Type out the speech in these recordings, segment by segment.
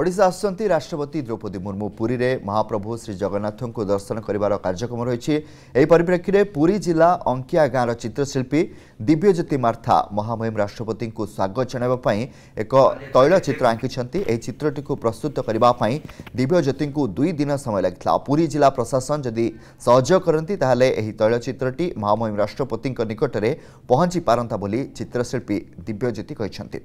ଓଡ଼ିଶା ଆସୁଛନ୍ତି ରାଷ୍ଟ୍ରପତି ଦ୍ରୌପଦୀ ମୁର୍ମୁ ପୁରୀରେ ମହାପ୍ରଭୁ ଶ୍ରୀ ଜଗନ୍ନାଥଙ୍କୁ ଦର୍ଶନ କରିବାର କାର୍ଯ୍ୟକ୍ରମ ରହିଛି ଏହି ପରିପ୍ରେକ୍ଷୀରେ ପୁରୀ ଜିଲ୍ଲା ଅଙ୍କିଆ ଗାଁର ଚିତ୍ରଶିଳ୍ପୀ ଦିବ୍ୟଜ୍ୟୋତି ମାର୍ଥା ମହାମହିମ ରାଷ୍ଟ୍ରପତିଙ୍କୁ ସ୍ୱାଗତ ଜଣାଇବା ପାଇଁ ଏକ ତୈଳଚିତ୍ର ଆଙ୍କିଛନ୍ତି ଏହି ଚିତ୍ରଟିକୁ ପ୍ରସ୍ତୁତ କରିବା ପାଇଁ ଦିବ୍ୟଜ୍ୟୋତିଙ୍କୁ ଦୁଇ ଦିନ ସମୟ ଲାଗିଥିଲା ପୁରୀ ଜିଲ୍ଲା ପ୍ରଶାସନ ଯଦି ସହଯୋଗ କରନ୍ତି ତାହେଲେ ଏହି ତୈଳଚିତ୍ରଟି ମହାମହିମ ରାଷ୍ଟ୍ରପତିଙ୍କ ନିକଟରେ ପହଞ୍ଚି ପାରନ୍ତା ବୋଲି ଚିତ୍ରଶିଳ୍ପୀ ଦିବ୍ୟଜ୍ୟୋତି କହିଛନ୍ତି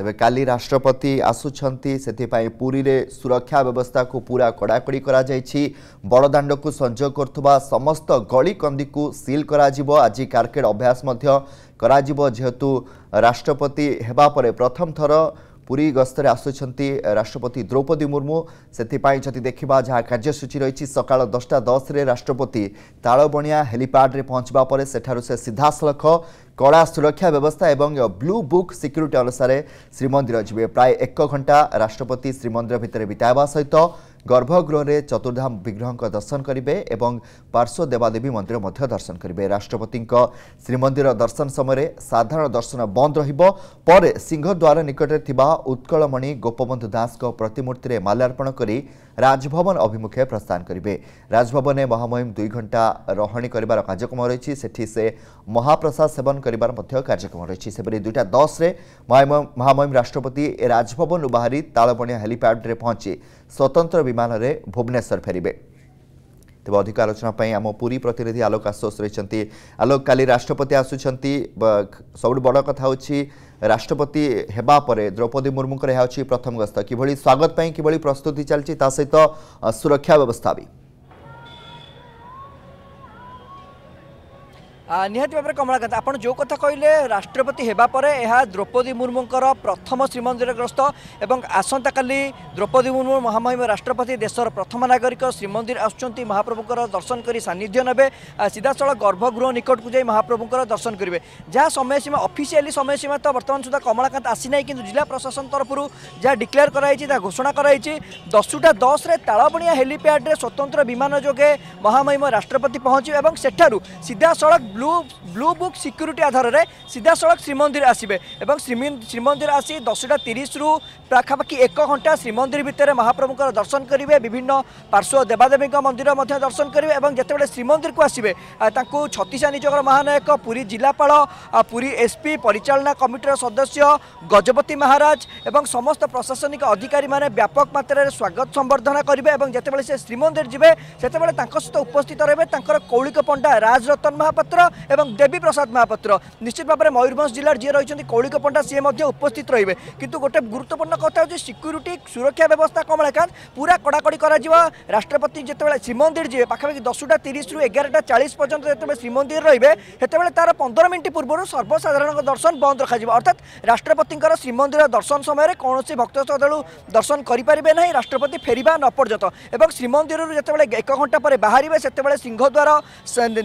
ତେବେ କାଲି ରାଷ୍ଟ୍ରପତି ଆସୁଛନ୍ତି ସେଥିପାଇଁ ପୁରୀରେ ସୁରକ୍ଷା ବ୍ୟବସ୍ଥାକୁ ପୁରା କଡ଼ାକଡ଼ି କରାଯାଇଛି ବଡ଼ଦାଣ୍ଡକୁ ସଂଯୋଗ କରୁଥିବା ସମସ୍ତ ଗଳିକନ୍ଦିକୁ ସିଲ୍ କରାଯିବ ଆଜି କାର୍କେଡ଼ ଅଭ୍ୟାସ ମଧ୍ୟ କରାଯିବ ଯେହେତୁ ରାଷ୍ଟ୍ରପତି ହେବା ପରେ ପ୍ରଥମ ଥର ପୁରୀ ଗସ୍ତରେ ଆସୁଛନ୍ତି ରାଷ୍ଟ୍ରପତି ଦ୍ରୌପଦୀ ମୁର୍ମୁ ସେଥିପାଇଁ ଯଦି ଦେଖିବା ଯାହା କାର୍ଯ୍ୟସୂଚୀ ରହିଛି ସକାଳ ଦଶଟା ଦଶରେ ରାଷ୍ଟ୍ରପତି ତାଳବଣିଆ ହେଲିପ୍ୟାଡ୍ରେ ପହଞ୍ଚିବା ପରେ ସେଠାରୁ ସେ ସିଧାସଳଖ কড়া সুরক্ষা ব্যবস্থা এবং ব্লু বুক সিক্যুরিটি অনুসারে শ্রীমন্দির যাবে প্রায় এক ঘণ্টা রাষ্ট্রপতি শ্রীমন্দির ভিতরে বিতাইবা সহ ଗର୍ଭଗୃହରେ ଚତୁର୍ଧାମ ବିଗ୍ରହଙ୍କ ଦର୍ଶନ କରିବେ ଏବଂ ପାର୍ଶ୍ୱ ଦେବାଦେବୀ ମନ୍ଦିର ମଧ୍ୟ ଦର୍ଶନ କରିବେ ରାଷ୍ଟ୍ରପତିଙ୍କ ଶ୍ରୀମନ୍ଦିର ଦର୍ଶନ ସମୟରେ ସାଧାରଣ ଦର୍ଶନ ବନ୍ଦ ରହିବ ପରେ ସିଂହଦ୍ୱାର ନିକଟରେ ଥିବା ଉତ୍କଳମଣି ଗୋପବନ୍ଧୁ ଦାସଙ୍କ ପ୍ରତିମୂର୍ତ୍ତିରେ ମାଲ୍ୟାର୍ପଣ କରି ରାଜଭବନ ଅଭିମୁଖେ ପ୍ରସ୍ଥାନ କରିବେ ରାଜଭବନରେ ମହାମହିମ ଦୁଇ ଘଣ୍ଟା ରହଣି କରିବାର କାର୍ଯ୍ୟକ୍ରମ ରହିଛି ସେଠି ସେ ମହାପ୍ରସାଦ ସେବନ କରିବାର ମଧ୍ୟ କାର୍ଯ୍ୟକ୍ରମ ରହିଛି ସେପରି ଦୁଇଟା ଦଶରେ ମହାମହିମ ରାଷ୍ଟ୍ରପତି ରାଜଭବନରୁ ବାହାରି ତାଳବଣିଆ ହେଲିପ୍ୟାଡ୍ରେ ପହଞ୍ଚି ସ୍ୱତନ୍ତ୍ର ବିମାନରେ ଭୁବନେଶ୍ୱର ଫେରିବେ ତେବେ ଅଧିକ ଆଲୋଚନା ପାଇଁ ଆମ ପୁରୀ ପ୍ରତିନିଧି ଆଲୋକ ଆଶୋଷ ରହିଛନ୍ତି ଆଲୋକ କାଲି ରାଷ୍ଟ୍ରପତି ଆସୁଛନ୍ତି ସବୁଠୁ ବଡ଼ କଥା ହେଉଛି ରାଷ୍ଟ୍ରପତି ହେବା ପରେ ଦ୍ରୌପଦୀ ମୁର୍ମୁଙ୍କର ଏହା ହେଉଛି ପ୍ରଥମ ଗସ୍ତ କିଭଳି ସ୍ୱାଗତ ପାଇଁ କିଭଳି ପ୍ରସ୍ତୁତି ଚାଲିଛି ତା ସହିତ ସୁରକ୍ଷା ବ୍ୟବସ୍ଥା ବି ନିହାତି ଭାବରେ କମଳାକାନ୍ତ ଆପଣ ଯେଉଁ କଥା କହିଲେ ରାଷ୍ଟ୍ରପତି ହେବା ପରେ ଏହା ଦ୍ରୌପଦୀ ମୁର୍ମୁଙ୍କର ପ୍ରଥମ ଶ୍ରୀମନ୍ଦିର ଗ୍ରସ୍ତ ଏବଂ ଆସନ୍ତାକାଲି ଦ୍ରୌପଦୀ ମୁର୍ମୁ ମହାମହିମ ରାଷ୍ଟ୍ରପତି ଦେଶର ପ୍ରଥମ ନାଗରିକ ଶ୍ରୀମନ୍ଦିର ଆସୁଛନ୍ତି ମହାପ୍ରଭୁଙ୍କର ଦର୍ଶନ କରି ସାନ୍ନିଧ୍ୟ ନେବେ ସିଧାସଳଖ ଗର୍ଭଗୃହ ନିକଟକୁ ଯାଇ ମହାପ୍ରଭୁଙ୍କର ଦର୍ଶନ କରିବେ ଯାହା ସମୟସୀମା ଅଫିସିଆଲି ସମୟସୀମା ତ ବର୍ତ୍ତମାନ ସୁଦ୍ଧା କମଳାକାନ୍ତ ଆସିନାହିଁ କିନ୍ତୁ ଜିଲ୍ଲା ପ୍ରଶାସନ ତରଫରୁ ଯାହା ଡିକ୍ଲେୟାର କରାଯାଇଛି ତାହା ଘୋଷଣା କରାଯାଇଛି ଦଶଟା ଦଶରେ ତାଳବଣିଆ ହେଲିପ୍ୟାଡ୍ରେ ସ୍ୱତନ୍ତ୍ର ବିମାନ ଯୋଗେ ମହାମହିମ ରାଷ୍ଟ୍ରପତି ପହଞ୍ଚିବେ ଏବଂ ସେଠାରୁ ସିଧାସଳଖ ବ୍ଲୁ ବ୍ଲୁ ବୁକ୍ ସିକ୍ୟୁରିଟି ଆଧାରରେ ସିଧାସଳଖ ଶ୍ରୀମନ୍ଦିର ଆସିବେ ଏବଂ ଶ୍ରୀମନ୍ଦିର ଆସି ଦଶଟା ତିରିଶରୁ ପାଖାପାଖି ଏକ ଘଣ୍ଟା ଶ୍ରୀମନ୍ଦିର ଭିତରେ ମହାପ୍ରଭୁଙ୍କର ଦର୍ଶନ କରିବେ ବିଭିନ୍ନ ପାର୍ଶ୍ୱ ଦେବାଦେବୀଙ୍କ ମନ୍ଦିର ମଧ୍ୟ ଦର୍ଶନ କରିବେ ଏବଂ ଯେତେବେଳେ ଶ୍ରୀମନ୍ଦିରକୁ ଆସିବେ ତାଙ୍କୁ ଛତିଶା ନିଯୋଗର ମହାନାୟକ ପୁରୀ ଜିଲ୍ଲାପାଳ ପୁରୀ ଏସ୍ପି ପରିଚାଳନା କମିଟିର ସଦସ୍ୟ ଗଜପତି ମହାରାଜ ଏବଂ ସମସ୍ତ ପ୍ରଶାସନିକ ଅଧିକାରୀମାନେ ବ୍ୟାପକ ମାତ୍ରାରେ ସ୍ୱାଗତ ସମ୍ବର୍ଦ୍ଧନା କରିବେ ଏବଂ ଯେତେବେଳେ ସେ ଶ୍ରୀମନ୍ଦିର ଯିବେ ସେତେବେଳେ ତାଙ୍କ ସହିତ ଉପସ୍ଥିତ ରହିବେ ତାଙ୍କର କୌଳିକ ପଣ୍ଡା ରାଜରତନ ମହାପାତ୍ର এবং দেবী প্রসাদ মহাপাত্র নিশ্চিত ভাবে ময়ূরভঞ্জ জেলার যে রয়েছেন কৌলিক পণ্ডা সি উপস্থিত রয়েবে কিন্তু গোটে গুরুত্বপূর্ণ কথা হচ্ছে সিকুরিটি সুরক্ষা ব্যবস্থা কমলাকান্ত পুরা কড়াকড়ি করা যাব রাষ্ট্রপতি যেত শ্রীমন্দির যাবে পাখাপাখি দশটা তিরিশ রু এগারোটা চাশ পর্যন্ত যেত শ্রীমন্দির রয়েবে সেতবে তার পনেরো মিনিট পূর্ব সর্বসাধারণ দর্শন বন্ধ রাখা অর্থাৎ রাষ্ট্রপতি শ্রীমন্দির দর্শন সময় কৌশি ভক্ত শ্রদ্ধাড়ু দর্শন করে না রাষ্ট্রপতি ফেরা ন পর্যন্ত এবং শ্রীমন্দির যেত এক ঘণ্টা পরে বাহারে সেতবে সিংহদ্বার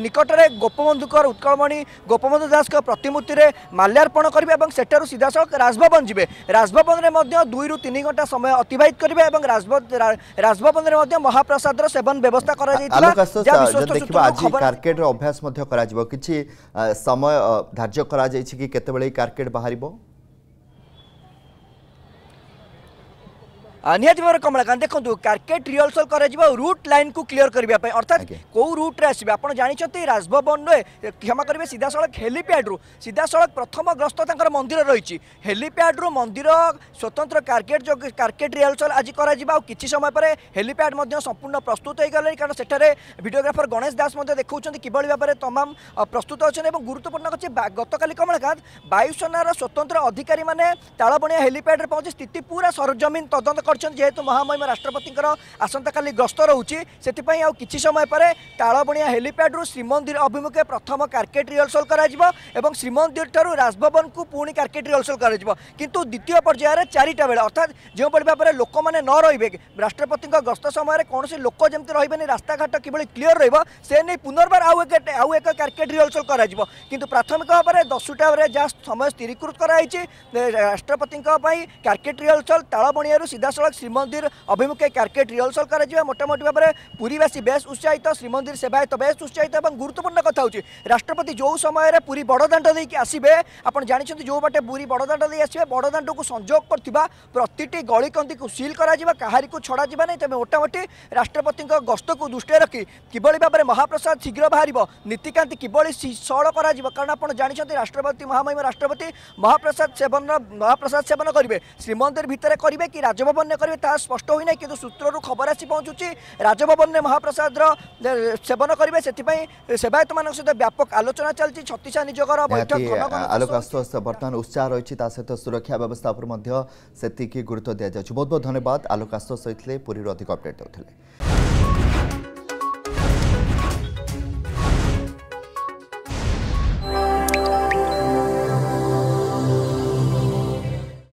নিকটরে গোপবন্ধু ବନ୍ଧୁକର ଉତ୍କଳମଣି ଗୋପବନ୍ଧୁ ଦାସଙ୍କ ପ୍ରତିମୂର୍ତ୍ତିରେ ମାଲ୍ୟାର୍ପଣ କରିବେ ଏବଂ ସେଠାରୁ ସିଧାସଳଖ ରାଜଭବନ ଯିବେ ରାଜଭବନରେ ମଧ୍ୟ ଦୁଇରୁ ତିନି ଘଣ୍ଟା ସମୟ ଅତିବାହିତ କରିବେ ଏବଂ ରାଜଭବନରେ ମଧ୍ୟ ମହାପ୍ରସାଦର ସେବନ ବ୍ୟବସ୍ଥା କରାଯାଇଥିଲା ଆଜି କାର୍କେଟର ଅଭ୍ୟାସ ମଧ୍ୟ କରାଯିବ କିଛି ସମୟ ଧାର୍ଯ୍ୟ କରାଯାଇଛି କି କେତେବେଳେ କାର୍କେଟ ବାହାରିବ ନିହାତି ଭାବରେ କମଳାକାନ୍ତ ଦେଖନ୍ତୁ କାର୍କେଟ୍ ରିହର୍ସଲ୍ କରାଯିବ ରୁଟ୍ ଲାଇନ୍କୁ କ୍ଲିୟର କରିବା ପାଇଁ ଅର୍ଥାତ୍ କେଉଁ ରୁଟ୍ରେ ଆସିବେ ଆପଣ ଜାଣିଛନ୍ତି ରାଜଭବନରେ କ୍ଷମା କରିବେ ସିଧାସଳଖ ହେଲିପ୍ୟାଡ଼ରୁ ସିଧାସଳଖ ପ୍ରଥମ ଗ୍ରସ୍ତ ତାଙ୍କର ମନ୍ଦିର ରହିଛି ହେଲିପ୍ୟାଡ଼ରୁ ମନ୍ଦିର ସ୍ୱତନ୍ତ୍ର କାର୍କେଟ୍ ଯୋଗୁଁ କାର୍କେଟ୍ ରିହର୍ସଲ୍ ଆଜି କରାଯିବ ଆଉ କିଛି ସମୟ ପରେ ହେଲିପ୍ୟାଡ଼ ମଧ୍ୟ ସମ୍ପୂର୍ଣ୍ଣ ପ୍ରସ୍ତୁତ ହୋଇଗଲାଣି କାରଣ ସେଠାରେ ଭିଡ଼ିଓଗ୍ରାଫର ଗଣେଶ ଦାସ ମଧ୍ୟ ଦେଖାଉଛନ୍ତି କିଭଳି ଭାବରେ ତମାମ ପ୍ରସ୍ତୁତ ଅଛନ୍ତି ଏବଂ ଗୁରୁତ୍ୱପୂର୍ଣ୍ଣ ଅଛି ଗତକାଲି କମଳାକାନ୍ତ ବାୟୁସେନାର ସ୍ୱତନ୍ତ୍ର ଅଧିକାରୀମାନେ ତାଳବଣିଆ ହେଲିପ୍ୟାଡ଼ରେ ପହଞ୍ଚି ସ୍ଥିତି ପୁରା ସରଜମିନ ତଦନ୍ତ କରିଛନ୍ତି ଯେହେତୁ ମହାମହିମ ରାଷ୍ଟ୍ରପତିଙ୍କର ଆସନ୍ତାକାଲି ଗସ୍ତ ରହୁଛି ସେଥିପାଇଁ ଆଉ କିଛି ସମୟ ପରେ ତାଳବଣିଆ ହେଲିପ୍ୟାଡ୍ରୁ ଶ୍ରୀମନ୍ଦିର ଅଭିମୁଖେ ପ୍ରଥମ କାର୍କେଟ୍ ରିହର୍ସଲ୍ କରାଯିବ ଏବଂ ଶ୍ରୀମନ୍ଦିରଠାରୁ ରାଜଭବନକୁ ପୁଣି କାର୍କେଟ୍ ରିହର୍ସଲ୍ କରାଯିବ କିନ୍ତୁ ଦ୍ୱିତୀୟ ପର୍ଯ୍ୟାୟରେ ଚାରିଟା ବେଳେ ଅର୍ଥାତ୍ ଯେଉଁଭଳି ଭାବରେ ଲୋକମାନେ ନ ରହିବେ ରାଷ୍ଟ୍ରପତିଙ୍କ ଗସ୍ତ ସମୟରେ କୌଣସି ଲୋକ ଯେମିତି ରହିବେନି ରାସ୍ତାଘାଟ କିଭଳି କ୍ଲିଅର୍ ରହିବ ସେ ନେଇ ପୁନର୍ବାର ଆଉ ଏକ ଆଉ ଏକ କ୍ୟାର୍କେଟ୍ ରିହର୍ସଲ୍ କରାଯିବ କିନ୍ତୁ ପ୍ରାଥମିକ ଭାବରେ ଦଶଟାରେ ଯାହା ସମୟ ସ୍ଥିରୀକୃତ କରାଯାଇଛି ରାଷ୍ଟ୍ରପତିଙ୍କ ପାଇଁ କ୍ୟାର୍କେଟ୍ ରିହର୍ସଲ୍ ତାଳବଣିଆରୁ ସିଧାସଳଖ সকাল শ্রীমন্দির অভিমুখে ক্যারকেট রিহর্সাল করা মোটামুটি ভাবে পুরীবাসী বেশ উৎসাহিত শ্রীমন্দির সেবায়ত বেশ উৎসাহিত এবং গুরুত্বপূর্ণ কথা হচ্ছে রাষ্ট্রপতি যে সময়ের পুরী বড়দাণ্ড দিয়ে আসবে আপনার জাঁচান যে বাটে পুরী বড়দাণ্ড দিয়ে আসবে বড়দাণ্ডকে সংযোগ করুবা প্রতিটি গলিকন্দি সিল করা কাহারি ছড়া যা না তবে মোটামুটি রাষ্ট্রপতি গস্তক দৃষ্টি রাখি কিভাবে ভাবে মহাপ্রসাদ শীঘ্র বাহার নীতিকান্তি কিভাবে সরল করা কারণ আপনার জাঁচান রাষ্ট্রপতি মহামহিম রাষ্ট্রপতি মহাপ্রসাদ সেবন মহাপ্রসাদ সেবন করবে শ্রীমন্দির ভিতরে করবে কি রাজভবনে না করবে তাহা স্পষ্ট হয়ে না কিন্তু সূত্রর খবর আসি পৌঁছুছি রাজভবনে মহাপ্রসাদর সেবন করবে সেপাই সেবায়ত মান সহ ব্যাপক আলোচনা চলছে ছত্রিশা নিযোগর বৈঠক আলোক আস্তে আস্তে বর্তমান উৎসাহ রয়েছে তা সহ সুরক্ষা ব্যবস্থা উপরে সেতিকি গুরুত্ব দিয়া যাচ্ছে বহুত বহুত ধন্যবাদ আলোক আস্তে সহ পুরীর অধিক অপডেট দেওয়া